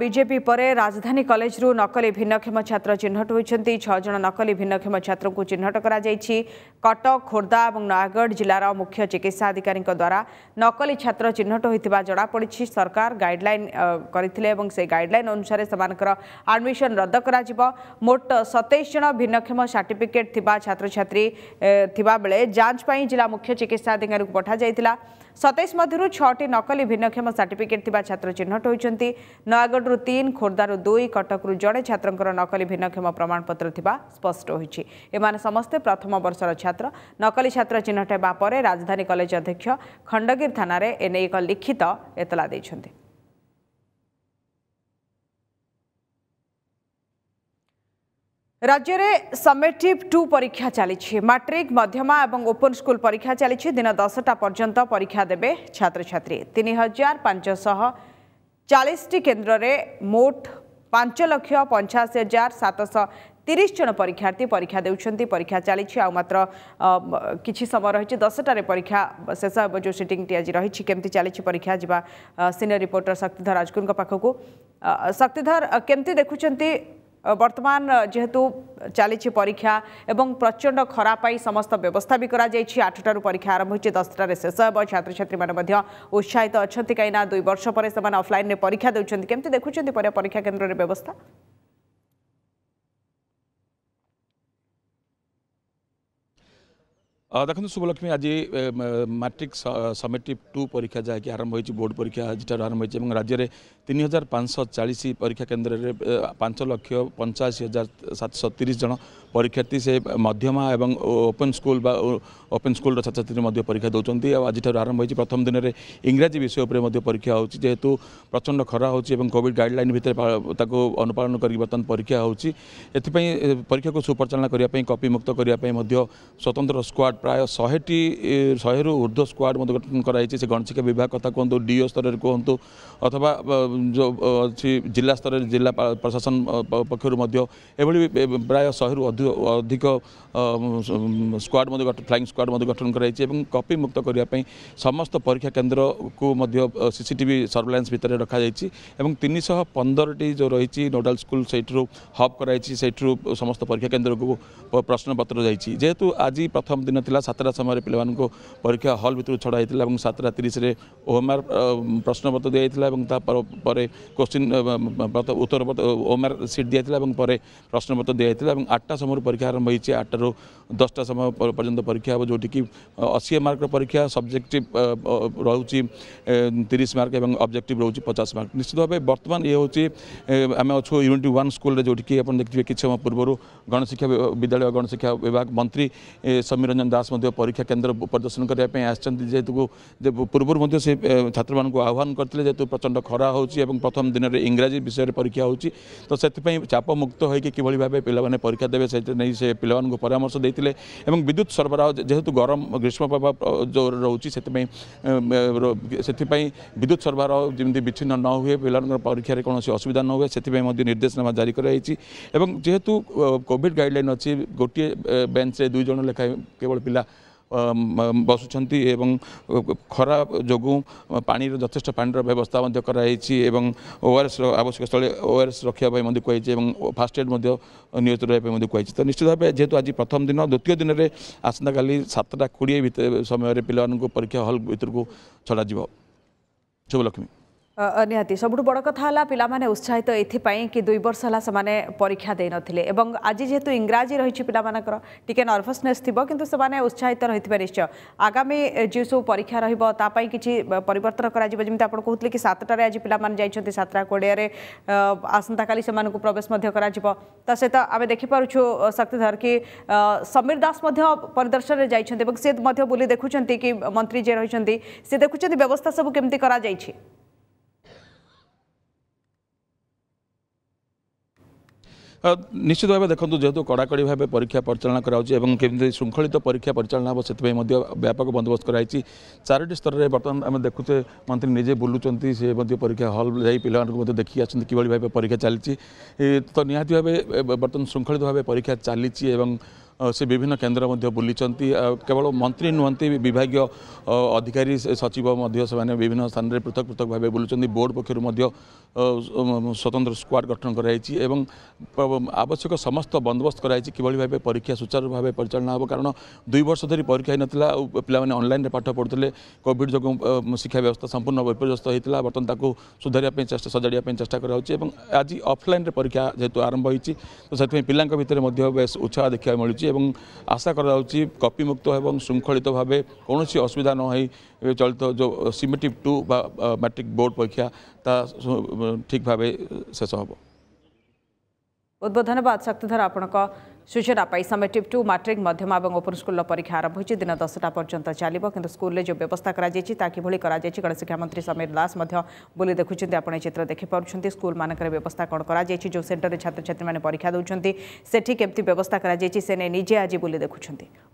BJP ପରେ ରାଜଧାନୀ କଲେଜରୁ ନକଲି ଭିନ୍ନକ୍ଷମ ଛାତ୍ର ଚିହ୍ନଟ ହୋଇଛନ୍ତି ଛଅ ଜଣ ନକଲି ଭିନ୍ନକ୍ଷମ ଛାତ୍ରଙ୍କୁ ଚିହ୍ନଟ କରାଯାଇଛି କଟକ ଖୋର୍ଦ୍ଧା ଏବଂ ନୟାଗଡ଼ ଜିଲ୍ଲାର ମୁଖ୍ୟ ଚିକିତ୍ସାଧିକାରୀଙ୍କ ଦ୍ୱାରା ନକଲି ଛାତ୍ର ଚିହ୍ନଟ ହୋଇଥିବା ଜଣାପଡ଼ିଛି ସରକାର ଗାଇଡ୍ଲାଇନ୍ କରିଥିଲେ ଏବଂ ସେ ଗାଇଡ୍ଲାଇନ୍ ଅନୁସାରେ ସେମାନଙ୍କର ଆଡ୍ମିସନ୍ ରଦ୍ଦ କରାଯିବ ମୋଟ ସତେଇଶ ଜଣ ଭିନ୍ନକ୍ଷମ ସାର୍ଟିଫିକେଟ୍ ଥିବା ଛାତ୍ରଛାତ୍ରୀ ଥିବାବେଳେ ଯାଞ୍ଚ ପାଇଁ ଜିଲ୍ଲା ମୁଖ୍ୟ ଚିକିତ୍ସାଧିକାରୀଙ୍କୁ ପଠାଯାଇଥିଲା ସତେଇଶ ମଧ୍ୟରୁ ଛଅଟି ନକଲି ଭିନ୍ନକ୍ଷମ ସାର୍ଟିଫିକେଟ୍ ଥିବା ଛାତ୍ର ଚିହ୍ନଟ ହୋଇଛନ୍ତି ନୟାଗଡ଼ରୁ ତିନି ଖୋର୍ଦ୍ଧାରୁ ଦୁଇ କଟକରୁ ଜଣେ ଛାତ୍ରଙ୍କର ନକଲି ଭିନ୍ନକ୍ଷମ ପ୍ରମାଣପତ୍ର ଥିବା ସ୍ପଷ୍ଟ ହୋଇଛି ଏମାନେ ସମସ୍ତେ ପ୍ରଥମ ବର୍ଷର ଛାତ୍ର ନକଲି ଛାତ୍ର ଚିହ୍ନଟ ହେବା ପରେ ରାଜଧାନୀ କଲେଜ ଅଧ୍ୟକ୍ଷ ଖଣ୍ଡଗିରି ଥାନାରେ ଏନେଇ ଏକ ଲିଖିତ ଏତଲା ଦେଇଛନ୍ତି রাজ্যের সমেটিভ টু পরীক্ষা চালছে মাট্রিক মধ্যমা এবং ওপন স্কুল পরীক্ষা চালছে দিন দশটা পর্যন্ত পরীক্ষা দেবে ছাত্রছাত্রী তিন হাজার পাঁচশহ চাশটি কেন্দ্রে মোট পাঁচ লক্ষ পঞ্চাশ হাজার সাতশ তিরিশ জন পরীক্ষার্থী পরীক্ষা দেউছেন পরীক্ষা চালছে আত্র কিছু সময় রয়েছে দশটার পরীক্ষা শেষ হব যে সিটিংটি আজ রয়েছে কেমতি চালছে পরীক্ষা যা সিনিয়র রিপোর্টর শক্তিধর রাজগুরু পাখক শক্তিধর কেমতি দেখুছেন बर्तमान जेतु चाहिँ परीक्षा प्रचंड खराब पाई समस्त व्यवस्था आठटु परीक्षा आरम्भ दसटार शेष हे छे उत्साहित अनि कहीँ दुई वर्ष पहिला अफलाइन के परीक्षा केन्द्र र व्यवस्था ଦେଖନ୍ତୁ ଶୁଭଲକ୍ଷ୍ମୀ ଆଜି ମାଟ୍ରିକ୍ ସମିଟିଭ୍ ଟୁ ପରୀକ୍ଷା ଯାହାକି ଆରମ୍ଭ ହୋଇଛି ବୋର୍ଡ଼ ପରୀକ୍ଷା ଆଜିଠାରୁ ଆରମ୍ଭ ହୋଇଛି ଏବଂ ରାଜ୍ୟରେ ତିନି ହଜାର ପାଞ୍ଚଶହ ଚାଳିଶ ପରୀକ୍ଷା କେନ୍ଦ୍ରରେ ପାଞ୍ଚ ଲକ୍ଷ ପଞ୍ଚାଅଶୀ ହଜାର ସାତଶହ ତିରିଶ ଜଣ ପରୀକ୍ଷାର୍ଥୀ ସେ ମଧ୍ୟମା ଏବଂ ଓପନ୍ ସ୍କୁଲ୍ ବା ଓପନ୍ ସ୍କୁଲ୍ର ଛାତ୍ରଛାତ୍ରୀ ମଧ୍ୟ ପରୀକ୍ଷା ଦେଉଛନ୍ତି ଆଉ ଆଜିଠାରୁ ଆରମ୍ଭ ହୋଇଛି ପ୍ରଥମ ଦିନରେ ଇଂରାଜୀ ବିଷୟ ଉପରେ ମଧ୍ୟ ପରୀକ୍ଷା ହେଉଛି ଯେହେତୁ ପ୍ରଚଣ୍ଡ ଖରା ହେଉଛି ଏବଂ କୋଭିଡ଼ ଗାଇଡ଼ଲାଇନ୍ ଭିତରେ ତାକୁ ଅନୁପାଳନ କରିକି ବର୍ତ୍ତମାନ ପରୀକ୍ଷା ହେଉଛି ଏଥିପାଇଁ ପରୀକ୍ଷାକୁ ସୁପରିଚାଳନା କରିବା ପାଇଁ କପିମୁକ୍ତ କରିବା ପାଇଁ ମଧ୍ୟ ସ୍ୱତନ୍ତ୍ର ସ୍କ୍ୱାଡ଼ ପ୍ରାୟ ଶହେଟି ଶହେରୁ ଉର୍ଦ୍ଧ୍ୱ ସ୍କ୍ୱାଡ଼ ମଧ୍ୟ ଗଠନ କରାଯାଇଛି ସେ ଗଣଶିକ୍ଷା ବିଭାଗ କଥା କୁହନ୍ତୁ ଡିଓ ସ୍ତରରେ କୁହନ୍ତୁ ଅଥବା ଯେଉଁ ଅଛି ଜିଲ୍ଲା ସ୍ତରରେ ଜିଲ୍ଲା ପ୍ରଶାସନ ପକ୍ଷରୁ ମଧ୍ୟ ଏଭଳି ପ୍ରାୟ ଶହେରୁ ଅଧିକ ସ୍କ୍ୱାଡ଼ ମଧ୍ୟ ଫ୍ଲାଇଂ ସ୍କ୍ୱାଡ଼ ମଧ୍ୟ ଗଠନ କରାଯାଇଛି ଏବଂ କପି ମୁକ୍ତ କରିବା ପାଇଁ ସମସ୍ତ ପରୀକ୍ଷା କେନ୍ଦ୍ରକୁ ମଧ୍ୟ ସିସିଟିଭି ସର୍ଭେଲାନ୍ସ ଭିତରେ ରଖାଯାଇଛି ଏବଂ ତିନିଶହ ପନ୍ଦରଟି ଯେଉଁ ରହିଛି ନୋଡାଲ୍ ସ୍କୁଲ ସେଇଥିରୁ ହବ୍ କରାଯାଇଛି ସେଇଥିରୁ ସମସ୍ତ ପରୀକ୍ଷା କେନ୍ଦ୍ରକୁ ପ୍ରଶ୍ନପତ୍ର ଯାଇଛି ଯେହେତୁ ଆଜି ପ୍ରଥମ ଦିନ ଥିଲା ହୋଇଥିଲା ସାତଟା ସମୟରେ ପିଲାମାନଙ୍କୁ ପରୀକ୍ଷା ହଲ୍ ଭିତରୁ ଛଡ଼ା ହୋଇଥିଲା ଏବଂ ସାତଟା ତିରିଶରେ ଓଏମ୍ଆର୍ ପ୍ରଶ୍ନପତ୍ର ଦିଆଯାଇଥିଲା ଏବଂ ତା ପରେ କୋଶ୍ଚିନ୍ ଉତ୍ତର ଓଏମ୍ଆର୍ ସିଟ୍ ଦିଆଯାଇଥିଲା ଏବଂ ପରେ ପ୍ରଶ୍ନପତ୍ର ଦିଆଯାଇଥିଲା ଏବଂ ଆଠଟା ସମୟରୁ ପରୀକ୍ଷା ଆରମ୍ଭ ହୋଇଛି ଆଠଟାରୁ ଦଶଟା ସମୟ ପର୍ଯ୍ୟନ୍ତ ପରୀକ୍ଷା ହେବ ଯେଉଁଠିକି ଅଶୀ ମାର୍କର ପରୀକ୍ଷା ସବଜେକ୍ଟିଭ୍ ରହୁଛି ତିରିଶ ମାର୍କ ଏବଂ ଅବଜେକ୍ଟିଭ୍ ରହୁଛି ପଚାଶ ମାର୍କ ନିଶ୍ଚିତ ଭାବେ ବର୍ତ୍ତମାନ ଇଏ ହେଉଛି ଆମେ ଅଛୁ ୟୁନିଟ୍ ୱାନ୍ ସ୍କୁଲରେ ଯେଉଁଠିକି ଆପଣ ଦେଖିଥିବେ କିଛି ସମୟ ପୂର୍ବରୁ ଗଣଶିକ୍ଷା ବିଦ୍ୟାଳୟ ଗଣଶିକ୍ଷା ବିଭାଗ ମନ୍ତ୍ରୀ ସମୀରଞ୍ଜନ ଦାସ দাস পরীক্ষা কেন্দ্র পরিদর্শন করা আসছেন যেহেতু পূর্ব সে ছাত্র মানুষ আহ্বান করলে যেহেতু প্রচন্ড খরা হচ্ছে এবং প্রথম দিনের ইংরাজি বিষয়ের পরীক্ষা হচ্ছে তো সেই চাপমুক্ত হয়ে কিভাবে ভাবে পিলামানে পরীক্ষা দেবে সেই সে পিলামানকু পরামর্শ দিয়ে এবং বিদ্যুৎ সরবরাহ যেহেতু গরম গ্রীষ্ম প্রভাব জোর রয়েছে ସେଥିପାଇଁ ସେଥିପାଇଁ বিদ্যুৎ সরবরাহ ଯେମିତି বিচ্ছিন্ন ন হুয়ে ପିଲାମାନଙ୍କର পরীক্ষার କୌଣସି অসুবিধা ନ ହୁଏ ସେଥିପାଇଁ ମଧ୍ୟ ନିର୍ଦ୍ଦେଶନାମା ଜାରି এবং যেহেতু কোভিড গাইডলাইন ଗାଇଡ଼ଲାଇନ୍ গোটি বেঞ্চে দুইজন ଦୁଇ কেবল ପିଲା ବସୁଛନ୍ତି ଏବଂ ଖରା ଯୋଗୁଁ ପାଣିର ଯଥେଷ୍ଟ ପାଣିର ବ୍ୟବସ୍ଥା ମଧ୍ୟ କରାଯାଇଛି ଏବଂ ଓ ଆର ଏସ୍ ଆବଶ୍ୟକ ସ୍ଥଳେ ଓ ଆର ଏସ୍ ରଖିବା ପାଇଁ ମଧ୍ୟ କୁହାଯାଇଛି ଏବଂ ଫାଷ୍ଟ ଏଡ଼୍ ମଧ୍ୟ ନିୟୋଜିତ ରହିବା ପାଇଁ ମଧ୍ୟ କୁହାଯାଇଛି ତ ନିଶ୍ଚିତ ଭାବେ ଯେହେତୁ ଆଜି ପ୍ରଥମ ଦିନ ଦ୍ୱିତୀୟ ଦିନରେ ଆସନ୍ତାକାଲି ସାତଟା କୋଡ଼ିଏ ଭିତରେ ସମୟରେ ପିଲାମାନଙ୍କୁ ପରୀକ୍ଷା ହଲ୍ ଭିତରକୁ ଛଡ଼ାଯିବ ଶୁଭଲକ୍ଷ୍ମୀ ନିହାତି ସବୁଠୁ ବଡ଼ କଥା ହେଲା ପିଲାମାନେ ଉତ୍ସାହିତ ଏଥିପାଇଁ କି ଦୁଇ ବର୍ଷ ହେଲା ସେମାନେ ପରୀକ୍ଷା ଦେଇନଥିଲେ ଏବଂ ଆଜି ଯେହେତୁ ଇଂରାଜୀ ରହିଛି ପିଲାମାନଙ୍କର ଟିକେ ନର୍ଭସନେସ୍ ଥିବ କିନ୍ତୁ ସେମାନେ ଉତ୍ସାହିତ ରହିଥିବେ ନିଶ୍ଚୟ ଆଗାମୀ ଯେଉଁ ସବୁ ପରୀକ୍ଷା ରହିବ ତା ପାଇଁ କିଛି ପରିବର୍ତ୍ତନ କରାଯିବ ଯେମିତି ଆପଣ କହୁଥିଲେ କି ସାତଟାରେ ଆଜି ପିଲାମାନେ ଯାଇଛନ୍ତି ସାତଟା କୋଡ଼ିଏରେ ଆସନ୍ତାକାଲି ସେମାନଙ୍କୁ ପ୍ରବେଶ ମଧ୍ୟ କରାଯିବ ତା ସହିତ ଆମେ ଦେଖିପାରୁଛୁ ଶକ୍ତିଧର କି ସମୀର ଦାସ ମଧ୍ୟ ପରିଦର୍ଶନରେ ଯାଇଛନ୍ତି ଏବଂ ସେ ମଧ୍ୟ ବୁଲି ଦେଖୁଛନ୍ତି କି ମନ୍ତ୍ରୀ ଯିଏ ରହିଛନ୍ତି ସେ ଦେଖୁଛନ୍ତି ବ୍ୟବସ୍ଥା ସବୁ କେମିତି କରାଯାଇଛି ନିଶ୍ଚିତ ଭାବେ ଦେଖନ୍ତୁ ଯେହେତୁ କଡ଼ାକଡ଼ି ଭାବେ ପରୀକ୍ଷା ପରିଚାଳନା କରାଯାଉଛି ଏବଂ କେମିତି ଶୃଙ୍ଖଳିତ ପରୀକ୍ଷା ପରିଚାଳନା ହେବ ସେଥିପାଇଁ ମଧ୍ୟ ବ୍ୟାପକ ବନ୍ଦୋବସ୍ତ କରାଯାଇଛି ଚାରୋଟି ସ୍ତରରେ ବର୍ତ୍ତମାନ ଆମେ ଦେଖୁଛେ ମନ୍ତ୍ରୀ ନିଜେ ବୁଲୁଛନ୍ତି ସେ ମଧ୍ୟ ପରୀକ୍ଷା ହଲ୍ ଯାଇ ପିଲାମାନଙ୍କୁ ମଧ୍ୟ ଦେଖିକି ଆସୁଛନ୍ତି କିଭଳି ଭାବେ ପରୀକ୍ଷା ଚାଲିଛି ତ ନିହାତି ଭାବେ ବର୍ତ୍ତମାନ ଶୃଙ୍ଖଳିତ ଭାବେ ପରୀକ୍ଷା ଚାଲିଛି ଏବଂ ସେ ବିଭିନ୍ନ କେନ୍ଦ୍ର ମଧ୍ୟ ବୁଲିଛନ୍ତି କେବଳ ମନ୍ତ୍ରୀ ନୁହନ୍ତି ବିଭାଗୀୟ ଅଧିକାରୀ ସଚିବ ମଧ୍ୟ ସେମାନେ ବିଭିନ୍ନ ସ୍ଥାନରେ ପୃଥକ ପୃଥକ ଭାବେ ବୁଲୁଛନ୍ତି ବୋର୍ଡ ପକ୍ଷରୁ ମଧ୍ୟ ସ୍ୱତନ୍ତ୍ର ସ୍କ୍ୱାଡ଼ ଗଠନ କରାଯାଇଛି ଏବଂ ଆବଶ୍ୟକ ସମସ୍ତ ବନ୍ଦୋବସ୍ତ କରାଯାଇଛି କିଭଳି ଭାବେ ପରୀକ୍ଷା ସୁଚାରୁ ଭାବେ ପରିଚାଳନା ହେବ କାରଣ ଦୁଇ ବର୍ଷ ଧରି ପରୀକ୍ଷା ହୋଇନଥିଲା ଆଉ ପିଲାମାନେ ଅନଲାଇନ୍ରେ ପାଠ ପଢ଼ୁଥିଲେ କୋଭିଡ଼ ଯୋଗୁଁ ଶିକ୍ଷା ବ୍ୟବସ୍ଥା ସମ୍ପୂର୍ଣ୍ଣ ବିପର୍ଯ୍ୟସ୍ତ ହୋଇଥିଲା ବର୍ତ୍ତମାନ ତାକୁ ସୁଧାରିବା ପାଇଁ ଚେଷ୍ଟା ସଜାଡ଼ିବା ପାଇଁ ଚେଷ୍ଟା କରାଯାଉଛି ଏବଂ ଆଜି ଅଫଲାଇନ୍ରେ ପରୀକ୍ଷା ଯେହେତୁ ଆରମ୍ଭ ହୋଇଛି ତ ସେଥିପାଇଁ ପିଲାଙ୍କ ଭିତରେ ମଧ୍ୟ ବେଶ୍ ଉତ୍ସାହ ଦେଖିବାକୁ ମିଳୁଛି ଯାଉଛି ଏବଂ ଆଶା କରାଯାଉଛି କପିମୁକ୍ତ ଏବଂ ଶୃଙ୍ଖଳିତ ଭାବେ କୌଣସି ଅସୁବିଧା ନ ହୋଇ ଚଳିତ ଯେଉଁ ସିମିଟିଭ୍ ଟୁ ବା ମାଟ୍ରିକ୍ ବୋର୍ଡ଼ ପରୀକ୍ଷା ତା ଠିକ୍ ଭାବେ ଶେଷ ହେବ ଉଦ୍ବୋଧନ ବା ଶକ୍ତିଧର ଆପଣଙ୍କ ସୂଚନା ପାଇଁ ସମିଟିଭ୍ ଟୁ ମାଟ୍ରିକ୍ ମଧ୍ୟମ ଏବଂ ଓପନ୍ ସ୍କୁଲର ପରୀକ୍ଷା ଆରମ୍ଭ ହୋଇଛି ଦିନ ଦଶଟା ପର୍ଯ୍ୟନ୍ତ ଚାଲିବ କିନ୍ତୁ ସ୍କୁଲରେ ଯେଉଁ ବ୍ୟବସ୍ଥା କରାଯାଇଛି ତାହା କିଭଳି କରାଯାଇଛି ଗଣଶିକ୍ଷାମନ୍ତ୍ରୀ ସମୀର ଦାସ ମଧ୍ୟ ବୁଲି ଦେଖୁଛନ୍ତି ଆପଣ ଏ ଚିତ୍ର ଦେଖିପାରୁଛନ୍ତି ସ୍କୁଲମାନଙ୍କରେ ବ୍ୟବସ୍ଥା କ'ଣ କରାଯାଇଛି ଯେଉଁ ସେଣ୍ଟରରେ ଛାତ୍ରଛାତ୍ରୀମାନେ ପରୀକ୍ଷା ଦେଉଛନ୍ତି ସେଠି କେମିତି ବ୍ୟବସ୍ଥା କରାଯାଇଛି ସେ ନେଇ ନିଜେ ଆଜି ବୁଲି ଦେଖୁଛନ୍ତି